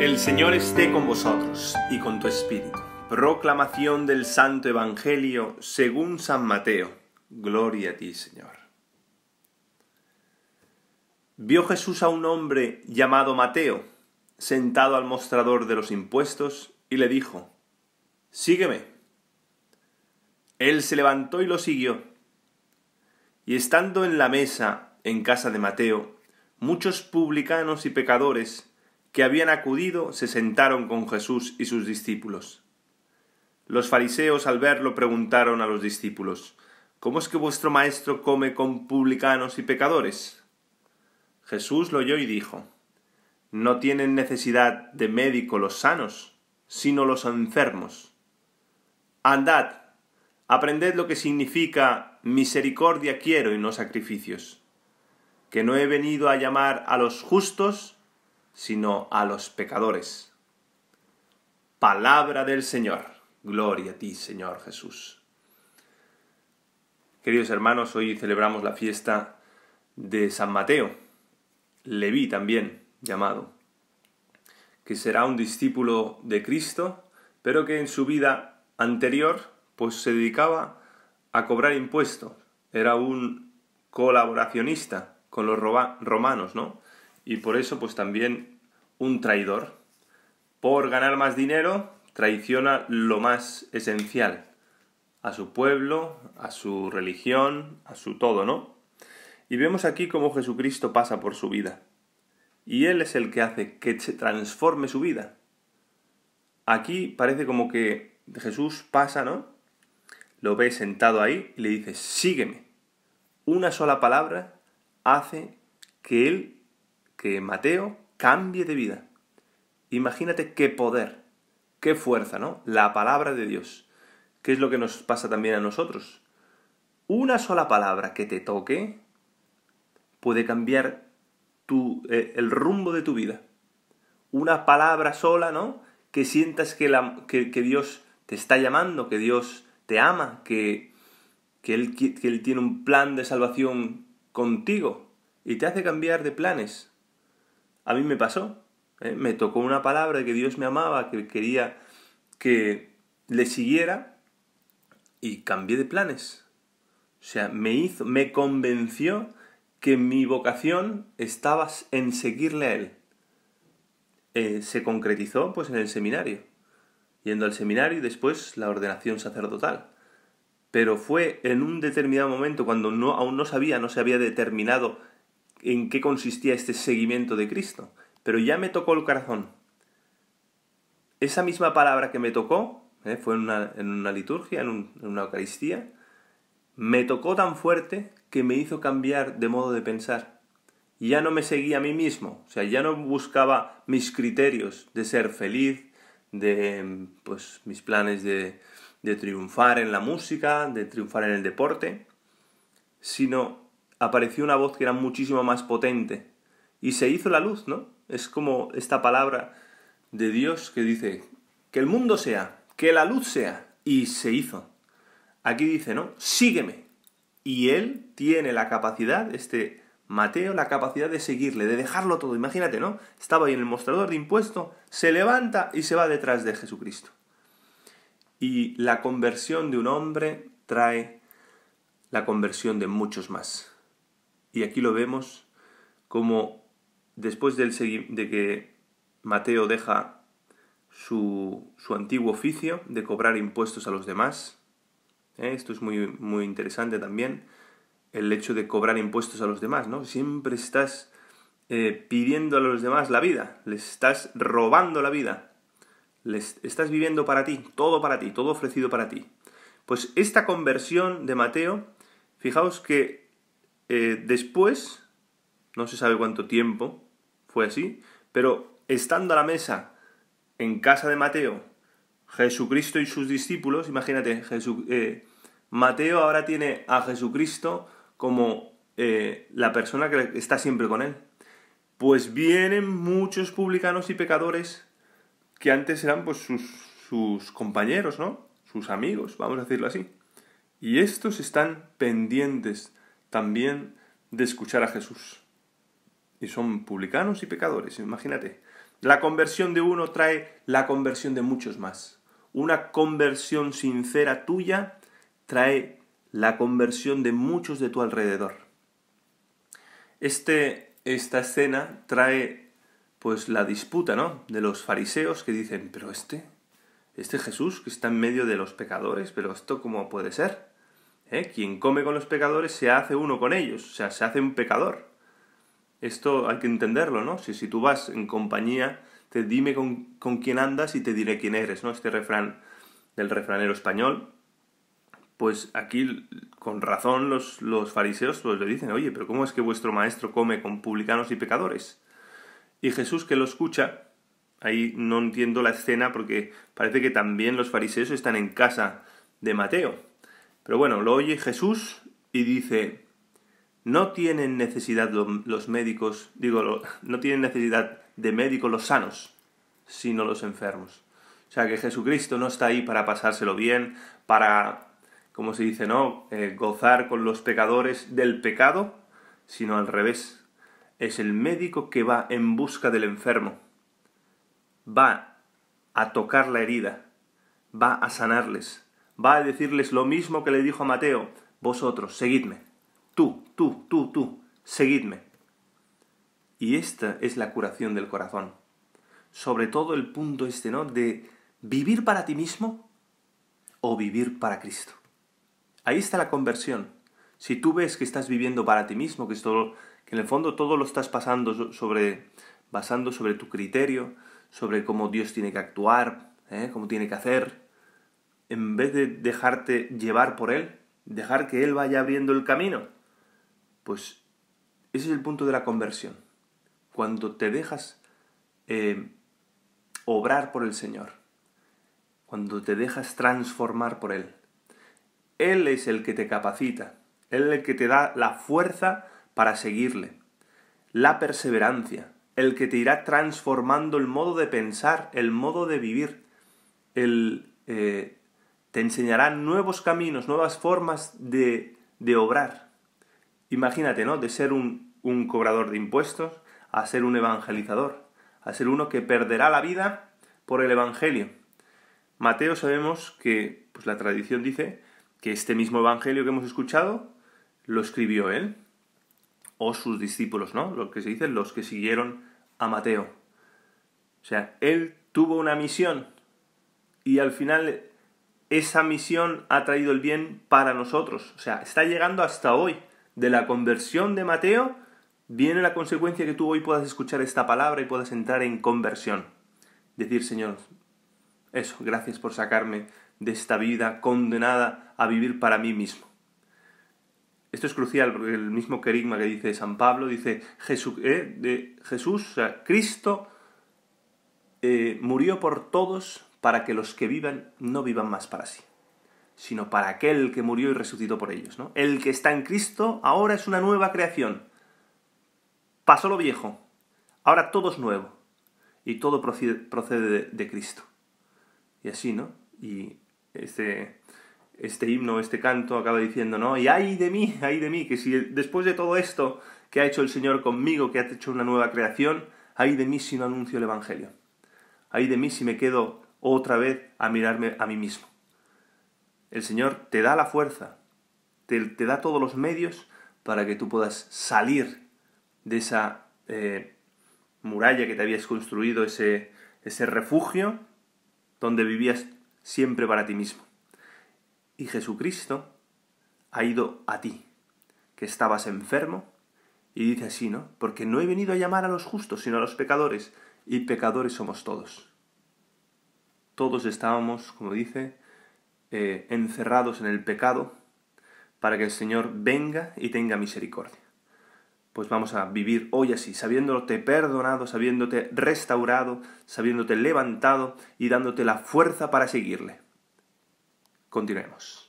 El Señor esté con vosotros y con tu espíritu. Proclamación del Santo Evangelio según San Mateo. Gloria a ti, Señor. Vio Jesús a un hombre llamado Mateo, sentado al mostrador de los impuestos, y le dijo, Sígueme. Él se levantó y lo siguió. Y estando en la mesa, en casa de Mateo, muchos publicanos y pecadores que habían acudido se sentaron con Jesús y sus discípulos. Los fariseos al verlo preguntaron a los discípulos, ¿Cómo es que vuestro maestro come con publicanos y pecadores? Jesús lo oyó y dijo, No tienen necesidad de médico los sanos, sino los enfermos. Andad, aprended lo que significa misericordia quiero y no sacrificios, que no he venido a llamar a los justos, sino a los pecadores. Palabra del Señor. Gloria a ti, Señor Jesús. Queridos hermanos, hoy celebramos la fiesta de San Mateo, Leví también llamado, que será un discípulo de Cristo, pero que en su vida anterior pues se dedicaba a cobrar impuestos. Era un colaboracionista con los romanos, ¿no? y por eso pues también un traidor. Por ganar más dinero traiciona lo más esencial, a su pueblo, a su religión, a su todo, ¿no? Y vemos aquí cómo Jesucristo pasa por su vida. Y Él es el que hace que se transforme su vida. Aquí parece como que Jesús pasa, ¿no? Lo ve sentado ahí y le dice, sígueme. Una sola palabra hace que Él que Mateo cambie de vida. Imagínate qué poder, qué fuerza, ¿no? La palabra de Dios. ¿Qué es lo que nos pasa también a nosotros? Una sola palabra que te toque puede cambiar tu, eh, el rumbo de tu vida. Una palabra sola, ¿no? Que sientas que, la, que, Dios te está llamando, que Dios te ama, que él, que él tiene un plan de salvación contigo y te hace cambiar de planes, a mí me pasó. ¿eh? Me tocó una palabra que Dios me amaba, que quería que le siguiera y cambié de planes. O sea, me hizo, me convenció que mi vocación estaba en seguirle a él. Eh, se concretizó pues en el seminario, yendo al seminario y después la ordenación sacerdotal. Pero fue en un determinado momento cuando no, aún no sabía, no se había determinado en qué consistía este seguimiento de Cristo, pero ya me tocó el corazón. Esa misma palabra que me tocó, eh, fue en una, liturgia, en, una Eucaristía, me tocó tan fuerte que me hizo cambiar de modo de pensar. Ya no me seguía a mí mismo, o sea, ya no buscaba mis criterios de ser feliz, de pues, mis planes de triunfar en la música, de triunfar en el deporte, sino apareció una voz que era muchísimo más potente. Y se hizo la luz, ¿no? Es como esta palabra de Dios que dice, que el mundo sea, que la luz sea, y se hizo. Aquí dice, ¿no? Sígueme. Y él tiene la capacidad, este Mateo, la capacidad de seguirle, de dejarlo todo. Imagínate, ¿no? Estaba ahí en el mostrador de impuestos, se levanta y se va detrás de Jesucristo. Y la conversión de un hombre trae la conversión de muchos más. Y aquí lo vemos como después del de que Mateo deja su, antiguo oficio de cobrar impuestos a los demás, ¿eh? esto es muy, muy interesante también, el hecho de cobrar impuestos a los demás, ¿no? Siempre estás eh, pidiendo a los demás la vida, les estás robando la vida, les estás viviendo para ti, todo para ti, todo ofrecido para ti. Pues esta conversión de Mateo, fijaos que eh, después, no se sabe cuánto tiempo fue así, pero estando a la mesa en casa de Mateo, Jesucristo y sus discípulos, imagínate, eh, Mateo ahora tiene a Jesucristo como eh, la persona que está siempre con él. Pues vienen muchos publicanos y pecadores que antes eran pues sus, sus compañeros, ¿no? Sus amigos, vamos a decirlo así. Y estos están pendientes también de escuchar a Jesús. Y son publicanos y pecadores, imagínate. La conversión de uno trae la conversión de muchos más. Una conversión sincera tuya trae la conversión de muchos de tu alrededor. Este, esta escena trae pues la disputa, ¿no? De los fariseos que dicen, pero este, este Jesús que está en medio de los pecadores, pero esto cómo puede ser? ¿Eh? Quien come con los pecadores se hace uno con ellos, o sea, se hace un pecador. Esto hay que entenderlo, ¿no? Si, si tú vas en compañía, te dime con, quién andas y te diré quién eres, ¿no? Este refrán del refranero español. Pues aquí, con razón, los, los fariseos pues, le dicen, oye, pero ¿cómo es que vuestro maestro come con publicanos y pecadores? Y Jesús que lo escucha, ahí no entiendo la escena porque parece que también los fariseos están en casa de Mateo, pero bueno, lo oye Jesús y dice, no tienen necesidad los médicos, digo, no tienen necesidad de médicos los sanos, sino los enfermos. O sea que Jesucristo no está ahí para pasárselo bien, para, como se dice, ¿no? Eh, gozar con los pecadores del pecado, sino al revés. Es el médico que va en busca del enfermo. Va a tocar la herida, va a sanarles, va a decirles lo mismo que le dijo a Mateo, vosotros, seguidme. Tú, tú, tú, tú, seguidme. Y esta es la curación del corazón. Sobre todo el punto este, ¿no? De vivir para ti mismo o vivir para Cristo. Ahí está la conversión. Si tú ves que estás viviendo para ti mismo, que, en el fondo todo lo estás pasando sobre, basando sobre tu criterio, sobre cómo Dios tiene que actuar, ¿eh? cómo tiene que hacer, en vez de dejarte llevar por Él, dejar que Él vaya abriendo el camino, pues ese es el punto de la conversión. Cuando te dejas eh, obrar por el Señor, cuando te dejas transformar por Él. Él es el que te capacita, Él es el que te da la fuerza para seguirle, la perseverancia, el que te irá transformando el modo de pensar, el modo de vivir, el... Eh, te enseñará nuevos caminos, nuevas formas de, de obrar. Imagínate, ¿no? De ser un, un cobrador de impuestos a ser un evangelizador, a ser uno que perderá la vida por el Evangelio. Mateo sabemos que, pues la tradición dice, que este mismo Evangelio que hemos escuchado lo escribió él, o sus discípulos, ¿no? Lo que se dicen los que siguieron a Mateo. O sea, él tuvo una misión y al final esa misión ha traído el bien para nosotros. O sea, está llegando hasta hoy. De la conversión de Mateo viene la consecuencia que tú hoy puedas escuchar esta palabra y puedas entrar en conversión. Decir, Señor, eso, gracias por sacarme de esta vida condenada a vivir para mí mismo. Esto es crucial porque el mismo querigma que dice San Pablo dice Jesús, eh, de Jesús o sea, Cristo eh, murió por todos para que los que vivan no vivan más para sí, sino para aquel que murió y resucitó por ellos. ¿no? El que está en Cristo ahora es una nueva creación. Pasó lo viejo, ahora todo es nuevo y todo procede de, de Cristo. Y así, ¿no? Y este, este himno, este canto acaba diciendo, ¿no? Y ay de mí, ay de mí, que si después de todo esto que ha hecho el Señor conmigo, que ha hecho una nueva creación, ay de mí si no anuncio el Evangelio. ahí de mí si me quedo otra vez a mirarme a mí mismo. El Señor te da la fuerza, te, da todos los medios para que tú puedas salir de esa eh, muralla que te habías construido, ese, ese refugio donde vivías siempre para ti mismo. Y Jesucristo ha ido a ti, que estabas enfermo, y dice así, ¿no? Porque no he venido a llamar a los justos, sino a los pecadores, y pecadores somos todos todos estábamos, como dice, eh, encerrados en el pecado para que el Señor venga y tenga misericordia. Pues vamos a vivir hoy así, sabiéndote perdonado, sabiéndote restaurado, sabiéndote levantado y dándote la fuerza para seguirle. Continuemos.